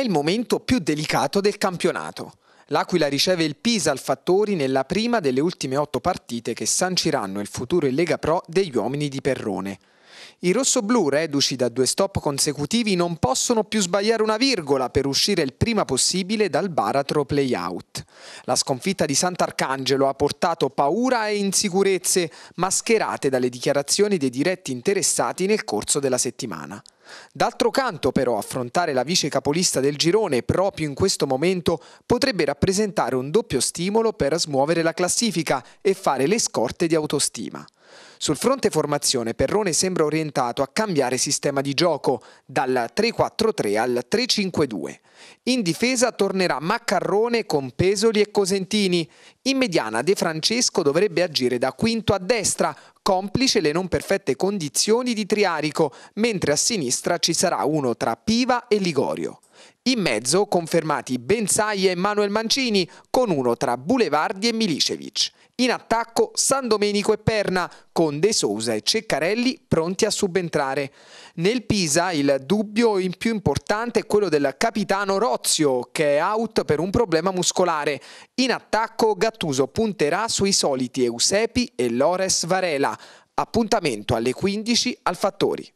il momento più delicato del campionato. L'Aquila riceve il Pisa al Fattori nella prima delle ultime otto partite che sanciranno il futuro in Lega Pro degli uomini di Perrone. I rossoblù, reduci da due stop consecutivi, non possono più sbagliare una virgola per uscire il prima possibile dal baratro playout. La sconfitta di Sant'Arcangelo ha portato paura e insicurezze, mascherate dalle dichiarazioni dei diretti interessati nel corso della settimana. D'altro canto, però, affrontare la vice capolista del girone proprio in questo momento potrebbe rappresentare un doppio stimolo per smuovere la classifica e fare le scorte di autostima. Sul fronte formazione Perrone sembra orientato a cambiare sistema di gioco dal 3-4-3 al 3-5-2. In difesa tornerà Maccarrone con Pesoli e Cosentini. In mediana De Francesco dovrebbe agire da quinto a destra, complice le non perfette condizioni di Triarico, mentre a sinistra ci sarà uno tra Piva e Ligorio. In mezzo confermati Benzai e Manuel Mancini, con uno tra Bulevardi e Milicevic. In attacco San Domenico e Perna, con De Sousa e Ceccarelli pronti a subentrare. Nel Pisa il dubbio in più importante è quello del capitano Rozio, che è out per un problema muscolare. In attacco Gattuso punterà sui soliti Eusepi e Lores Varela. Appuntamento alle 15 al Fattori.